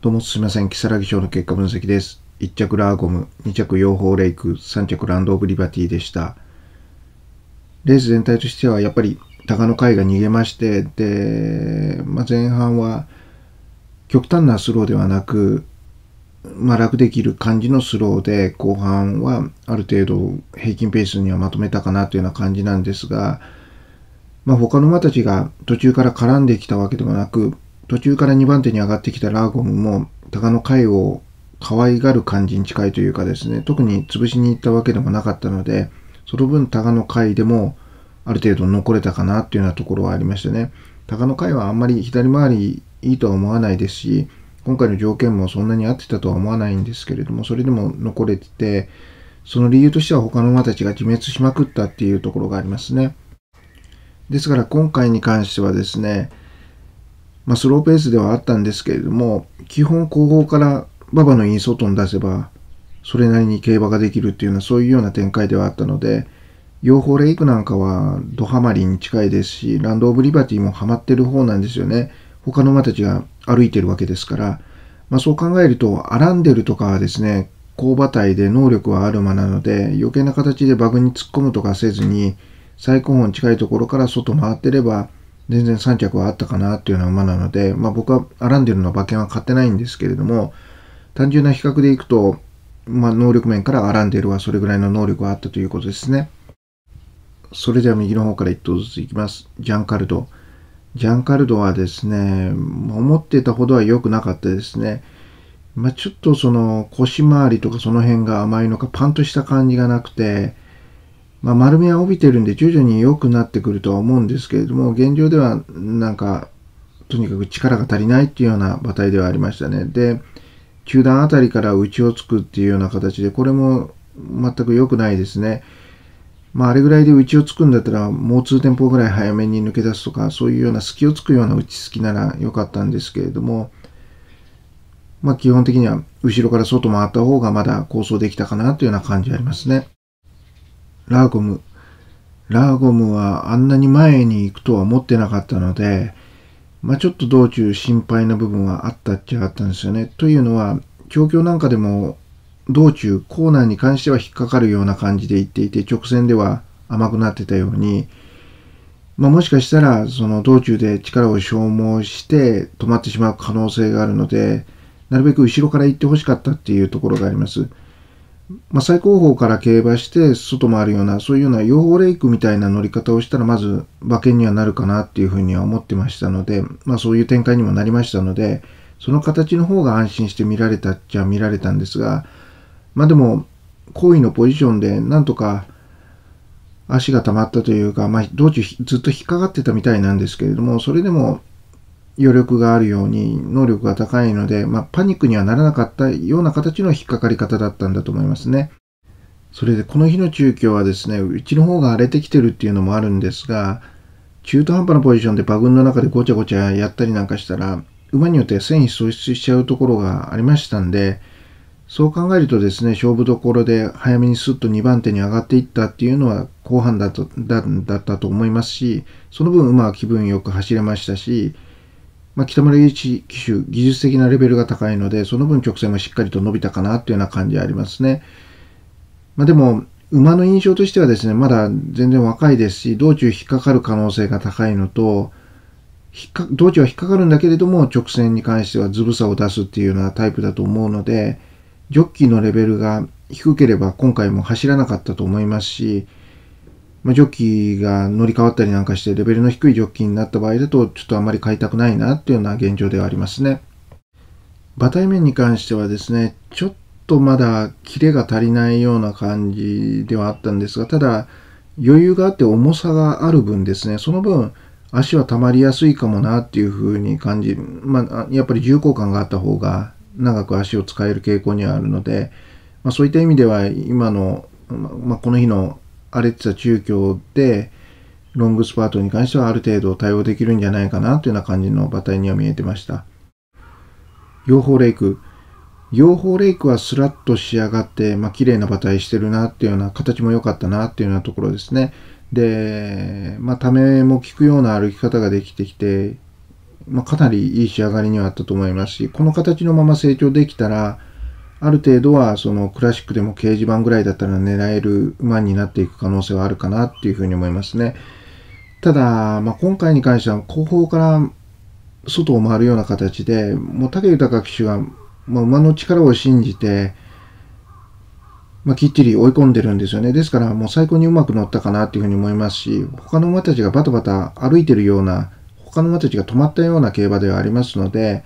どうもすみません、木更木賞の結果分析です。1着ラーゴム、2着養蜂レイク、3着ランド・オブ・リバティでした。レース全体としてはやっぱり高野会が逃げまして、で、まあ、前半は極端なスローではなく、まあ、楽できる感じのスローで後半はある程度平均ペースにはまとめたかなというような感じなんですが、まあ、他の馬たちが途中から絡んできたわけでもなく途中から2番手に上がってきたラーゴムも、鷹の貝を可愛がる感じに近いというかですね、特に潰しに行ったわけでもなかったので、その分鷹の貝でもある程度残れたかなっていうようなところはありましたね、鷹の貝はあんまり左回りいいとは思わないですし、今回の条件もそんなに合ってたとは思わないんですけれども、それでも残れてて、その理由としては他の馬たちが自滅しまくったっていうところがありますね。ですから今回に関してはですね、まあ、スローペースではあったんですけれども、基本後方から馬場のイン外に出せば、それなりに競馬ができるっていうのはそういうような展開ではあったので、養蜂レイクなんかはドハマンに近いですし、ランド・オブ・リバティもハマってる方なんですよね。他の馬たちが歩いてるわけですから、まあ、そう考えると、アランデルとかはですね、高馬体で能力はある馬なので、余計な形でバグに突っ込むとかせずに、最高峰に近いところから外回ってれば、全然3脚はあったかなっていうような馬なので、まあ、僕はアランデルの馬券は買ってないんですけれども単純な比較でいくと、まあ、能力面からアランデルはそれぐらいの能力があったということですねそれでは右の方から1頭ずついきますジャンカルドジャンカルドはですね思ってたほどは良くなかったですねまあ、ちょっとその腰回りとかその辺が甘いのかパンとした感じがなくてまあ、丸みは帯びてるんで徐々に良くなってくるとは思うんですけれども、現状ではなんか、とにかく力が足りないっていうような馬体ではありましたね。で、球団あたりから内をつくっていうような形で、これも全く良くないですね。まあ、あれぐらいで内をつくんだったら、もう2店舗ぐらい早めに抜け出すとか、そういうような隙をつくような打ちきなら良かったんですけれども、まあ、基本的には後ろから外回った方がまだ構想できたかなというような感じありますね。ラーゴム。ラーゴムはあんなに前に行くとは思ってなかったので、まあ、ちょっと道中心配な部分はあったっちゃあったんですよね。というのは、東京なんかでも道中コーナーに関しては引っかかるような感じで行っていて、直線では甘くなってたように、まあ、もしかしたらその道中で力を消耗して止まってしまう可能性があるので、なるべく後ろから行ってほしかったっていうところがあります。まあ、最高峰から競馬して外回るような、そういうような養蜂レイクみたいな乗り方をしたら、まず馬券にはなるかなっていうふうには思ってましたので、まあ、そういう展開にもなりましたので、その形の方が安心して見られたっちゃ見られたんですが、まあでも、好意のポジションでなんとか足が溜まったというか、まあ、道中ずっと引っかかってたみたいなんですけれども、それでも余力があるように能力が高いので、まあ、パニックにはならなかったような形の引っかかり方だったんだと思いますね。それでこの日の中京はですね、うちの方が荒れてきてるっていうのもあるんですが、中途半端なポジションで馬群の中でごちゃごちゃやったりなんかしたら、馬によって戦意喪失しちゃうところがありましたんで、そう考えるとですね、勝負どころで早めにスッと2番手に上がっていったっていうのは後半だとだだったと思いますし、その分馬は気分よく走れましたし、まあ、北村祐一騎手、技術的なレベルが高いので、その分曲線もしっかりと伸びたかなというような感じありますね。まあ、でも、馬の印象としてはですね、まだ全然若いですし、道中引っかかる可能性が高いのと、道中は引っかかるんだけれども、直線に関してはずぶさを出すっていうようなタイプだと思うので、ジョッキーのレベルが低ければ今回も走らなかったと思いますし、まあ、ジョッキーが乗り換わったりなんかしてレベルの低いジョッキーになった場合だとちょっとあまり買いたくないなっていうような現状ではありますね。馬体面に関してはですね、ちょっとまだキレが足りないような感じではあったんですが、ただ余裕があって重さがある分ですね、その分足は溜まりやすいかもなっていうふうに感じる。まあ、やっぱり重厚感があった方が長く足を使える傾向にはあるので、まあ、そういった意味では今の、まあ、この日の荒れてた中京で、ロングスパートに関してはある程度対応できるんじゃないかなというような感じの馬体には見えてました。養蜂レイク。養蜂レイクはスラッと仕上がって、まあ、綺麗な馬体してるなっていうような、形も良かったなっていうようなところですね。で、まあ、ためも効くような歩き方ができてきて、まあ、かなりいい仕上がりにはあったと思いますし、この形のまま成長できたら、ある程度はそのクラシックでも掲示板ぐらいだったら狙える馬になっていく可能性はあるかなっていうふうに思いますね。ただ、まあ、今回に関しては後方から外を回るような形で、もう武豊騎手は、まあ、馬の力を信じて、まあ、きっちり追い込んでるんですよね。ですからもう最高にうまく乗ったかなっていうふうに思いますし、他の馬たちがバタバタ歩いてるような、他の馬たちが止まったような競馬ではありますので、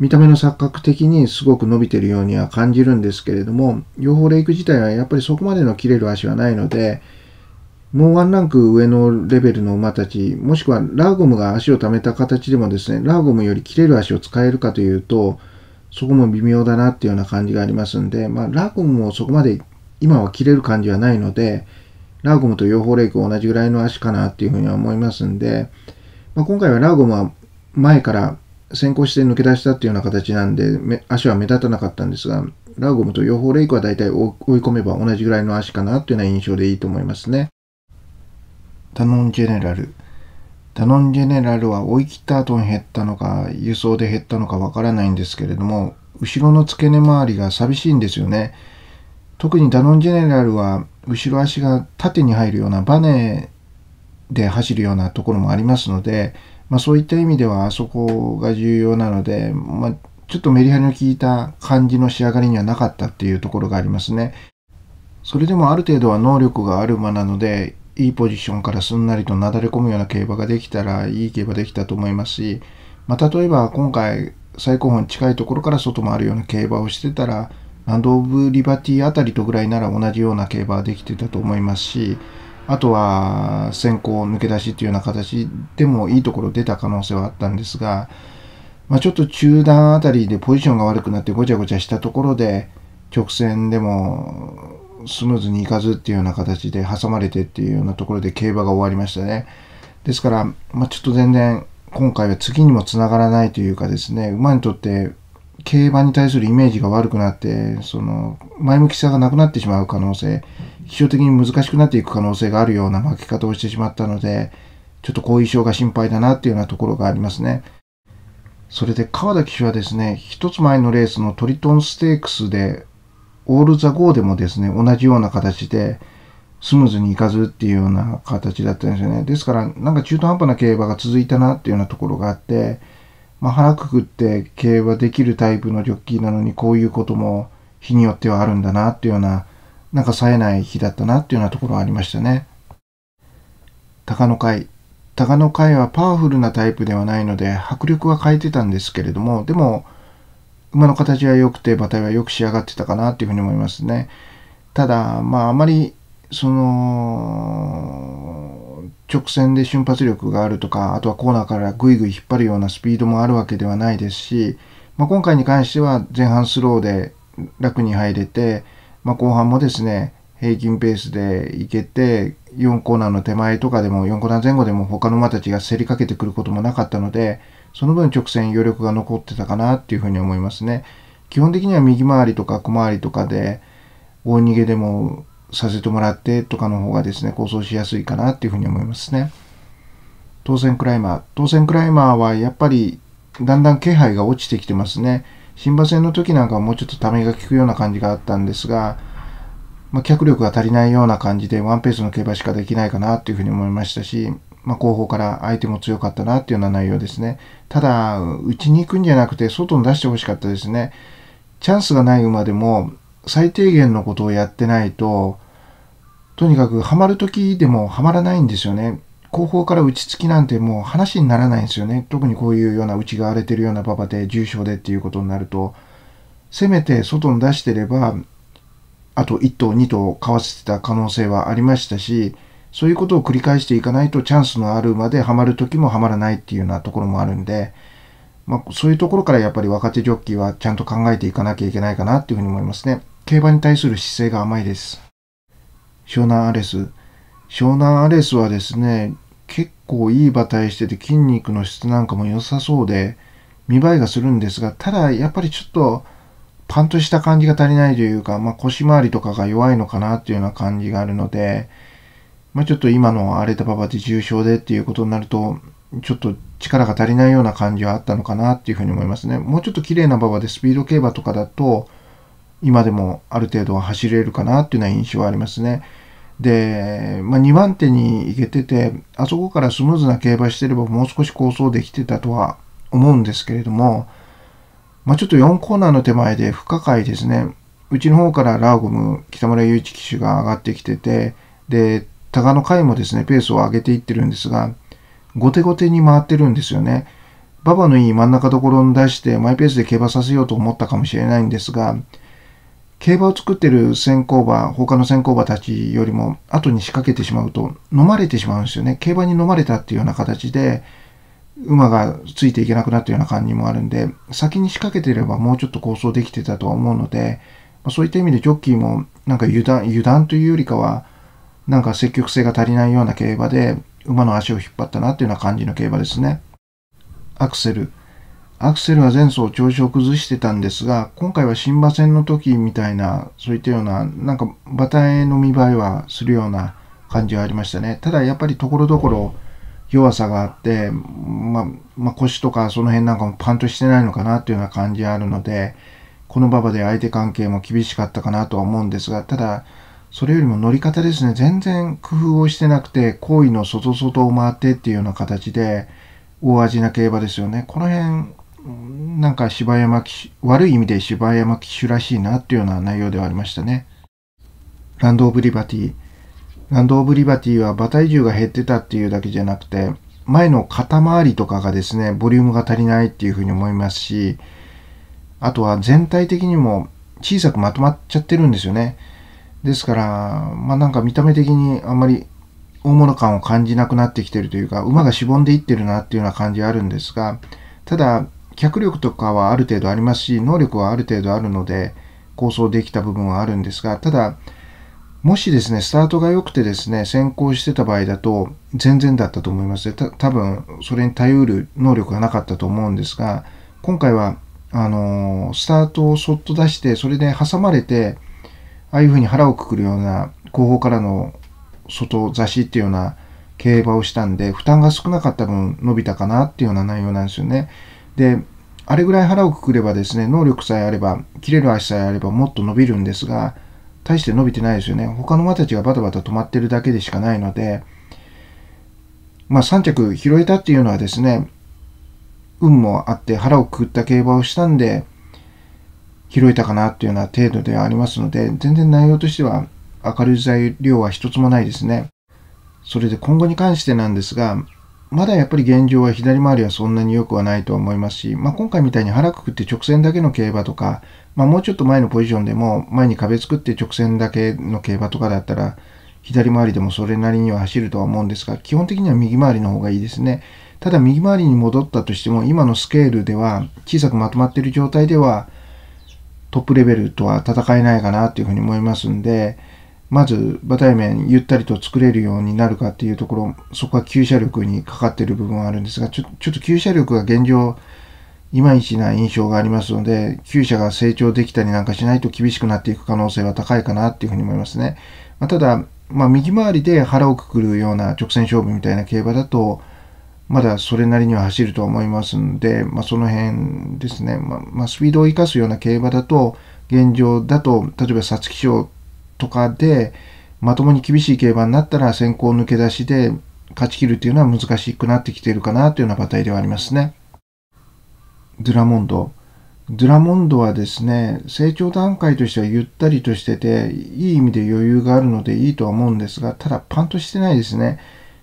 見た目の錯覚的にすごく伸びてるようには感じるんですけれども、養方レイク自体はやっぱりそこまでの切れる足はないので、もうワンランク上のレベルの馬たち、もしくはラーゴムが足を溜めた形でもですね、ラーゴムより切れる足を使えるかというと、そこも微妙だなっていうような感じがありますんで、まあ、ラーゴムもそこまで今は切れる感じはないので、ラーゴムと養方レイク同じぐらいの足かなっていうふうには思いますんで、まあ、今回はラーゴムは前から先行して抜け出したっていうような形なんで、足は目立たなかったんですが、ラーゴムと養蜂レイクは大体追い込めば同じぐらいの足かなっていうような印象でいいと思いますね。タノンジェネラル。タノンジェネラルは追い切った後に減ったのか、輸送で減ったのかわからないんですけれども、後ろの付け根周りが寂しいんですよね。特にダノンジェネラルは後ろ足が縦に入るようなバネで走るようなところもありますのでまあ、そういった意味ではあそこが重要なので、まあ、ちょっとメリハリの効いた感じの仕上がりにはなかったっていうところがありますね。それでもある程度は能力がある馬なので、いいポジションからすんなりとなだれ込むような競馬ができたらいい競馬できたと思いますし、まあ、例えば今回最高峰に近いところから外回るような競馬をしてたらランド・オブ・リバティあたりとぐらいなら同じような競馬はできてたと思いますし、あとは先行抜け出しっていうような形でもいいところ出た可能性はあったんですが、まあ、ちょっと中段あたりでポジションが悪くなってごちゃごちゃしたところで直線でもスムーズにいかずっていうような形で挟まれてっていうようなところで競馬が終わりましたね。ですから、まあ、ちょっと全然今回は次にもつながらないというかですね馬にとって競馬に対するイメージが悪くなってその前向きさがなくなってしまう可能性、うん常的に難しくなっていく可能性があるような負け方をしてしまったので、ちょっと後遺症が心配だなっていうようなところがありますね。それで川田騎手はですね、一つ前のレースのトリトンステークスで、オールザゴーでもですね、同じような形で、スムーズにいかずっていうような形だったんですよね。ですから、なんか中途半端な競馬が続いたなっていうようなところがあって、まあ、腹くくって競馬できるタイプのジョッキーなのに、こういうことも日によってはあるんだなっていうようななんか冴えない日だったなっていうようなところはありましたね。鷹の会。鷹の会はパワフルなタイプではないので、迫力は変えてたんですけれども、でも、馬の形は良くて、馬体はよく仕上がってたかなっていうふうに思いますね。ただ、まあ、あまり、その、直線で瞬発力があるとか、あとはコーナーからぐいぐい引っ張るようなスピードもあるわけではないですし、まあ、今回に関しては前半スローで楽に入れて、まあ、後半もですね、平均ペースでいけて、4コーナーの手前とかでも、4コーナー前後でも他の馬たちが競りかけてくることもなかったので、その分直線余力が残ってたかなっていうふうに思いますね。基本的には右回りとか小回りとかで、大逃げでもさせてもらってとかの方がですね、構想しやすいかなっていうふうに思いますね。当選クライマー。当選クライマーはやっぱりだんだん気配が落ちてきてますね。新馬戦の時なんかはもうちょっとためが利くような感じがあったんですが、まあ、脚力が足りないような感じでワンペースの競馬しかできないかなっていうふうに思いましたし、まあ、後方から相手も強かったなっていうような内容ですね。ただ、打ちに行くんじゃなくて、外に出してほしかったですね。チャンスがない馬でも、最低限のことをやってないと、とにかくハマる時でもハマらないんですよね。後方から打ち付きなんてもう話にならないんですよね。特にこういうような打ちが荒れてるような馬場で重傷でっていうことになると、せめて外に出してれば、あと1頭2頭かわせてた可能性はありましたし、そういうことを繰り返していかないとチャンスのあるまでハマる時もハマらないっていうようなところもあるんで、まあ、そういうところからやっぱり若手ジョッキーはちゃんと考えていかなきゃいけないかなっていうふうに思いますね。競馬に対する姿勢が甘いです。湘南アレス、湘南アレスはですね、結構いい馬体してて筋肉の質なんかも良さそうで、見栄えがするんですが、ただやっぱりちょっとパンとした感じが足りないというか、まあ、腰回りとかが弱いのかなっていうような感じがあるので、まあ、ちょっと今の荒れた馬場で重症でっていうことになると、ちょっと力が足りないような感じはあったのかなっていうふうに思いますね。もうちょっと綺麗な馬場でスピード競馬とかだと、今でもある程度は走れるかなっていうような印象はありますね。で、まあ、2番手に行けてて、あそこからスムーズな競馬してればもう少し構想できてたとは思うんですけれども、まあ、ちょっと4コーナーの手前で不可解ですね。うちの方からラーゴム、北村雄一騎手が上がってきてて、で、高の会もですね、ペースを上げていってるんですが、後手後手に回ってるんですよね。馬場のいい真ん中どころに出してマイペースで競馬させようと思ったかもしれないんですが、競馬を作ってる先行馬、他の先行馬たちよりも後に仕掛けてしまうと飲まれてしまうんですよね。競馬に飲まれたっていうような形で馬がついていけなくなったような感じもあるんで、先に仕掛けてればもうちょっと構想できてたとは思うので、まそういった意味でジョッキーもなんか油断、油断というよりかはなんか積極性が足りないような競馬で馬の足を引っ張ったなっていうような感じの競馬ですね。アクセルアクセルは前走調子を崩してたんですが、今回は新馬戦の時みたいな、そういったような、なんか馬体の見栄えはするような感じはありましたね。ただやっぱりところどころ弱さがあって、ままあ、腰とかその辺なんかもパンとしてないのかなっていうような感じあるので、この馬場で相手関係も厳しかったかなとは思うんですが、ただ、それよりも乗り方ですね、全然工夫をしてなくて、好意の外外を回ってっていうような形で、大味な競馬ですよね。この辺、なんか芝山騎手、悪い意味で芝山騎手らしいなっていうような内容ではありましたね。ランド・オブ・リバティ。ランド・オブ・リバティは馬体重が減ってたっていうだけじゃなくて、前の肩周りとかがですね、ボリュームが足りないっていうふうに思いますし、あとは全体的にも小さくまとまっちゃってるんですよね。ですから、まあなんか見た目的にあんまり大物感を感じなくなってきてるというか、馬がしぼんでいってるなっていうような感じはあるんですが、ただ、脚力とかはある程度ありますし、能力はある程度あるので、構想できた部分はあるんですが、ただ、もしですね、スタートが良くてですね、先行してた場合だと、全然だったと思いますた多分、それに頼る能力がなかったと思うんですが、今回は、あのー、スタートをそっと出して、それで挟まれて、ああいうふうに腹をくくるような、後方からの外差しっていうような競馬をしたんで、負担が少なかった分伸びたかなっていうような内容なんですよね。で、あれぐらい腹をくくればですね、能力さえあれば、切れる足さえあればもっと伸びるんですが、大して伸びてないですよね。他の馬たちがバタバタ止まってるだけでしかないので、まあ3着拾えたっていうのはですね、運もあって腹をくくった競馬をしたんで、拾えたかなっていうような程度ではありますので、全然内容としては明るい材料は一つもないですね。それで今後に関してなんですが、まだやっぱり現状は左回りはそんなに良くはないと思いますし、まあ、今回みたいに腹くくって直線だけの競馬とか、まあ、もうちょっと前のポジションでも前に壁作って直線だけの競馬とかだったら左回りでもそれなりには走るとは思うんですが基本的には右回りの方がいいですねただ右回りに戻ったとしても今のスケールでは小さくまとまっている状態ではトップレベルとは戦えないかなというふうに思いますんで、まず、馬体面ゆったりと作れるようになるかっていうところ、そこは旧車力にかかってる部分はあるんですが、ちょちょっと急車力が現状、いまいちな印象がありますので、旧車が成長できたりなんかしないと厳しくなっていく可能性は高いかなっていうふうに思いますね。まあ、ただ、まあ、右回りで腹をくくるような直線勝負みたいな競馬だと、まだそれなりには走ると思いますので、まあ、その辺ですね、まあ、まあ、スピードを生かすような競馬だと、現状だと、例えば皐月賞とかでまともに厳しい競馬になったら先行抜け出しで勝ち切るっていうのは難しくなってきているかなというような馬体ではありますね。ドゥラモンド。ドゥラモンドはですね、成長段階としてはゆったりとしてて、いい意味で余裕があるのでいいとは思うんですが、ただパンとしてないですね。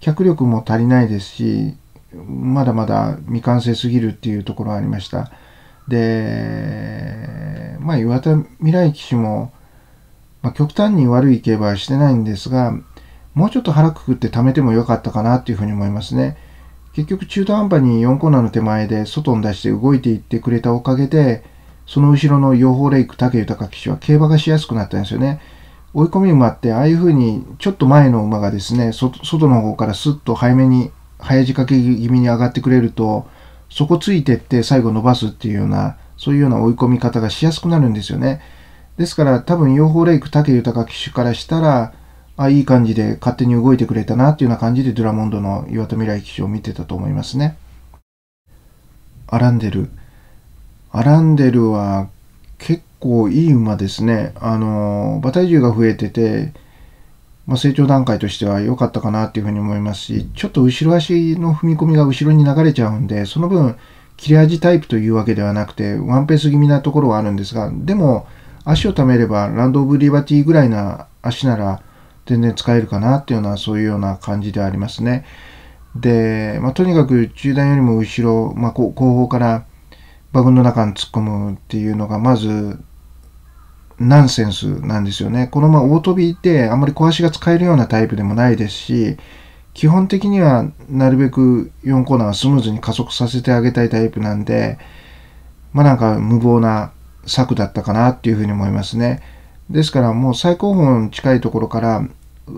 脚力も足りないですし、まだまだ未完成すぎるっていうところはありました。で、まあ岩田未来騎手も、まあ、極端に悪い競馬はしてないんですが、もうちょっと腹くくって貯めてもよかったかなっていうふうに思いますね。結局中途半端に4コーナーの手前で外に出して動いていってくれたおかげで、その後ろのホーレイク武豊騎手は競馬がしやすくなったんですよね。追い込み馬って、ああいうふうにちょっと前の馬がですね、外の方からスッと早めに、早仕掛け気味に上がってくれると、そこついてって最後伸ばすっていうような、そういうような追い込み方がしやすくなるんですよね。ですから多分養蜂レイク武豊騎手からしたらあいい感じで勝手に動いてくれたなっていうような感じでドラモンドの岩田未来騎手を見てたと思いますね。アランデルアランデルは結構いい馬ですね。あの馬体重が増えてて、まあ、成長段階としては良かったかなっていうふうに思いますしちょっと後ろ足の踏み込みが後ろに流れちゃうんでその分切れ味タイプというわけではなくてワンペース気味なところはあるんですがでも足を貯めればランド・オブ・リバティぐらいな足なら全然使えるかなっていうのはそういうような感じではありますね。で、まあ、とにかく中段よりも後ろ、まあ、後方からバグの中に突っ込むっていうのがまずナンセンスなんですよね。このまま大飛びってあんまり小足が使えるようなタイプでもないですし、基本的にはなるべく4コーナーはスムーズに加速させてあげたいタイプなんで、まあなんか無謀な策だったかなっていうふうに思いますね。ですからもう最高峰に近いところから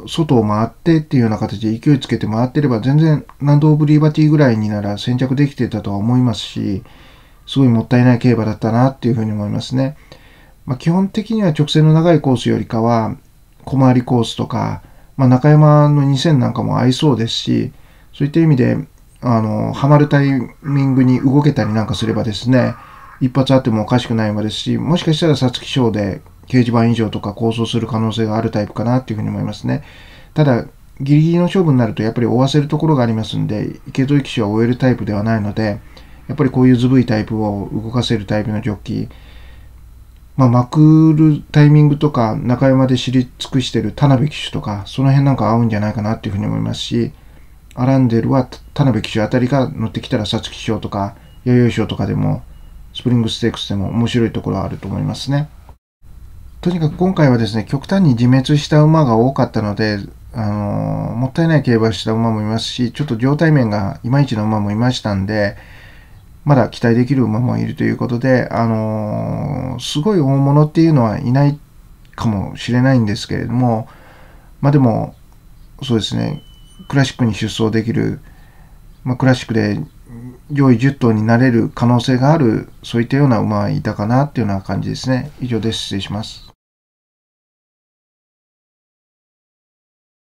外を回ってっていうような形で勢いつけて回ってれば全然南オブリーバティぐらいになら先着できてたとは思いますしすごいもったいない競馬だったなっていうふうに思いますね。まあ、基本的には直線の長いコースよりかは小回りコースとか、まあ、中山の2000なんかも合いそうですしそういった意味であのハマるタイミングに動けたりなんかすればですね一発あってもおかしくない馬ですし、もしかしたら皐月賞で掲示板以上とか構想する可能性があるタイプかなっていうふうに思いますね。ただ、ギリギリの勝負になるとやっぱり追わせるところがありますんで、池添騎手は追えるタイプではないので、やっぱりこういうずぶいタイプを動かせるタイプのジョッキー、まあ、まくるタイミングとか、中山で知り尽くしてる田辺騎手とか、その辺なんか合うんじゃないかなっていうふうに思いますし、アランデルは田辺騎手あたりが乗ってきたら皐月賞とか、弥生賞とかでもスプリングステークスでも面白いところはあると思いますね。とにかく今回はですね、極端に自滅した馬が多かったので、あのもったいない競馬した馬もいますし、ちょっと状態面がいまいちの馬もいましたんで、まだ期待できる馬もいるということで、あのー、すごい大物っていうのはいないかもしれないんですけれども、まあでも、そうですね、クラシックに出走できる、まあ、クラシックで上位10頭になれる可能性がある、そういったような馬はいたかなっていうような感じですね。以上です。失礼します。